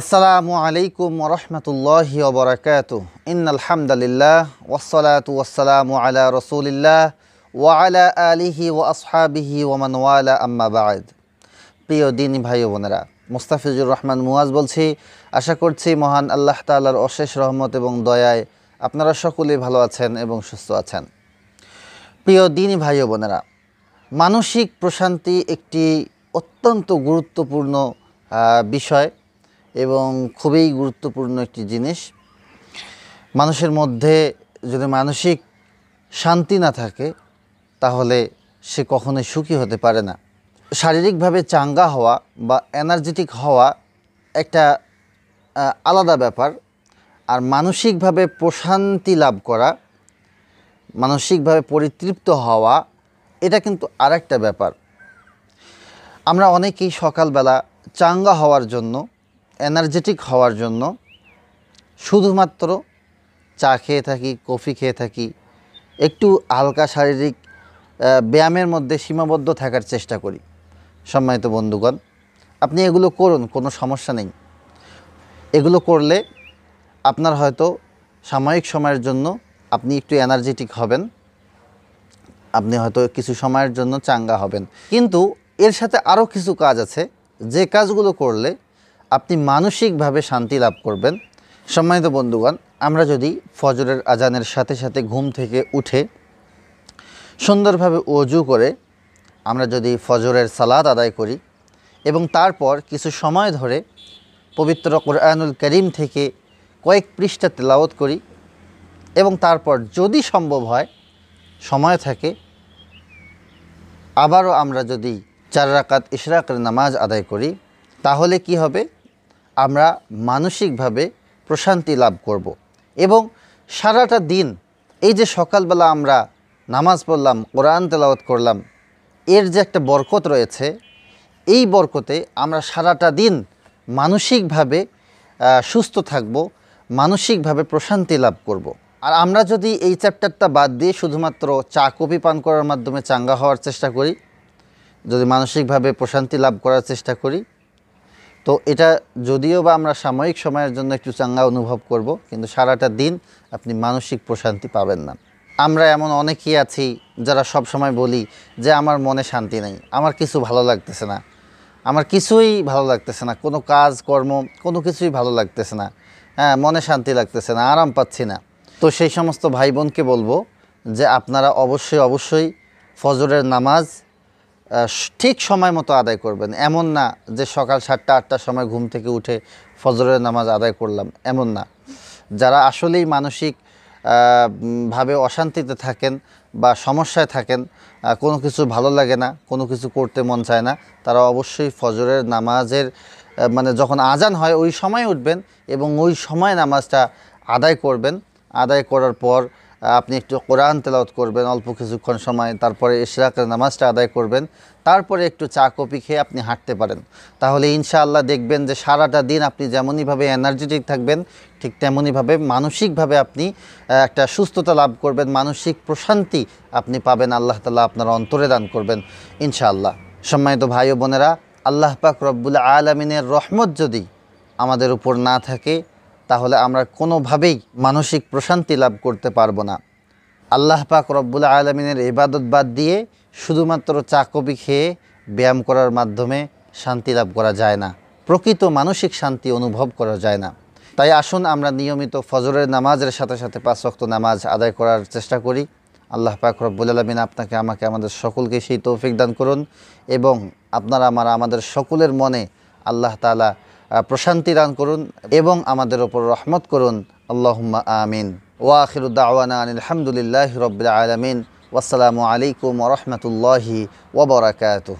আসসালামু আলাইকুম রহমতুল্লাহ ওবরাকাত ইনালহামদুলিল্লাহ ওসলাত ওসালাম আলা রসুলিল্লাহ ওয়ালা আলিহি ও আসহাবিহি ওমানওয়ালা আম্মাবাদ প্রিয় দিন ভাই বোনেরা মুস্তাফিজুর রহমান মুয়াজ বলছি আশা করছি মহান আল্লাহ তালার অশেষ রহমত এবং দয়ায় আপনারা সকলেই ভালো আছেন এবং সুস্থ আছেন প্রিয় দিন ভাই বোনেরা মানসিক প্রশান্তি একটি অত্যন্ত গুরুত্বপূর্ণ বিষয় এবং খুবই গুরুত্বপূর্ণ একটি জিনিস মানুষের মধ্যে যদি মানসিক শান্তি না থাকে তাহলে সে কখনোই সুখী হতে পারে না শারীরিকভাবে চাঙ্গা হওয়া বা এনার্জেটিক হওয়া একটা আলাদা ব্যাপার আর মানসিকভাবে প্রশান্তি লাভ করা মানসিকভাবে পরিতৃপ্ত হওয়া এটা কিন্তু আরেকটা ব্যাপার আমরা অনেকেই সকালবেলা চাঙ্গা হওয়ার জন্য এনার্জেটিক হওয়ার জন্য শুধুমাত্র চা খেয়ে থাকি কফি খেয়ে থাকি একটু হালকা শারীরিক ব্যায়ামের মধ্যে সীমাবদ্ধ থাকার চেষ্টা করি সম্মানিত বন্ধুগণ আপনি এগুলো করুন কোনো সমস্যা নেই এগুলো করলে আপনার হয়তো সাময়িক সময়ের জন্য আপনি একটু এনার্জেটিক হবেন আপনি হয়তো কিছু সময়ের জন্য চাঙ্গা হবেন কিন্তু এর সাথে আরও কিছু কাজ আছে যে কাজগুলো করলে আপনি মানসিকভাবে শান্তি লাভ করবেন সম্মানিত বন্ধুগণ আমরা যদি ফজরের আজানের সাথে সাথে ঘুম থেকে উঠে সুন্দরভাবে অজু করে আমরা যদি ফজরের সালাদ আদায় করি এবং তারপর কিছু সময় ধরে পবিত্র কোরআনুল করিম থেকে কয়েক পৃষ্ঠা তেলাওত করি এবং তারপর যদি সম্ভব হয় সময় থাকে আবারও আমরা যদি চার রাকাত ইশরাকের নামাজ আদায় করি তাহলে কি হবে আমরা মানসিকভাবে প্রশান্তি লাভ করব। এবং সারাটা দিন এই যে সকালবেলা আমরা নামাজ পড়লাম কোরআন তেলাওয়াত করলাম এর যে একটা বরকত রয়েছে এই বরকতে আমরা সারাটা দিন মানসিকভাবে সুস্থ থাকব মানসিকভাবে প্রশান্তি লাভ করব। আর আমরা যদি এই চ্যাপ্টারটা বাদ দিয়ে শুধুমাত্র চা কফি পান করার মাধ্যমে চাঙ্গা হওয়ার চেষ্টা করি যদি মানসিকভাবে প্রশান্তি লাভ করার চেষ্টা করি তো এটা যদিও বা আমরা সাময়িক সময়ের জন্য একটু চাঙ্গা অনুভব করব কিন্তু সারাটা দিন আপনি মানসিক প্রশান্তি পাবেন না আমরা এমন অনেকেই আছি যারা সব সময় বলি যে আমার মনে শান্তি নেই আমার কিছু ভালো লাগতেছে না আমার কিছুই ভালো লাগতেছে না কোনো কাজ কর্ম কোনো কিছুই ভালো লাগতেছে না হ্যাঁ মনে শান্তি লাগতেছে না আরাম পাচ্ছি না তো সেই সমস্ত ভাই বোনকে বলবো যে আপনারা অবশ্যই অবশ্যই ফজরের নামাজ ঠিক সময় মতো আদায় করবেন এমন না যে সকাল সাতটা আটটার সময় ঘুম থেকে উঠে ফজরের নামাজ আদায় করলাম এমন না যারা আসলেই মানসিক ভাবে অশান্তিতে থাকেন বা সমস্যায় থাকেন কোনো কিছু ভালো লাগে না কোনো কিছু করতে মন চায় না তারা অবশ্যই ফজরের নামাজের মানে যখন আজান হয় ওই সময় উঠবেন এবং ওই সময় নামাজটা আদায় করবেন আদায় করার পর আপনি একটু কোরআন তেলাওত করবেন অল্প কিছুক্ষণ সময় তারপরে ইশরাকের নামাজটা আদায় করবেন তারপরে একটু চা কপি খেয়ে আপনি হাঁটতে পারেন তাহলে ইনশাআল্লাহ দেখবেন যে সারাটা দিন আপনি যেমনইভাবে এনার্জেটিক থাকবেন ঠিক তেমনইভাবে মানসিকভাবে আপনি একটা সুস্থতা লাভ করবেন মানসিক প্রশান্তি আপনি পাবেন আল্লাহ তালা আপনার অন্তরে দান করবেন ইনশাআল্লাহ সম্মানিত ভাই বোনেরা আল্লাহ পাক রব্বুল আলমিনের রহমত যদি আমাদের উপর না থাকে তাহলে আমরা কোনোভাবেই মানসিক প্রশান্তি লাভ করতে পারবো না আল্লাহ পাক রব্বুল আলমিনের ইবাদত বাদ দিয়ে শুধুমাত্র কপি খেয়ে ব্যায়াম করার মাধ্যমে শান্তি লাভ করা যায় না প্রকৃত মানসিক শান্তি অনুভব করা যায় না তাই আসুন আমরা নিয়মিত ফজরের নামাজের সাথে সাথে পাঁচ রক্ত নামাজ আদায় করার চেষ্টা করি আল্লাহ পাক রব্বুল আলমিন আপনাকে আমাকে আমাদের সকলকে সেই তৌফিক দান করুন এবং আপনারা আমার আমাদের সকলের মনে আল্লাহ তালা প্রশান্তি দান করুন এবং আমাদের ওপর রহমত করুন আল্লাহুম্মা আমিন ওয়াখিরুদ্দাওয়ানা আলহামদুলিল্লাহ রবিল আলমিন ওসালামু আলাইকুম রহমতুল্লাহি ওবরাকাতুহ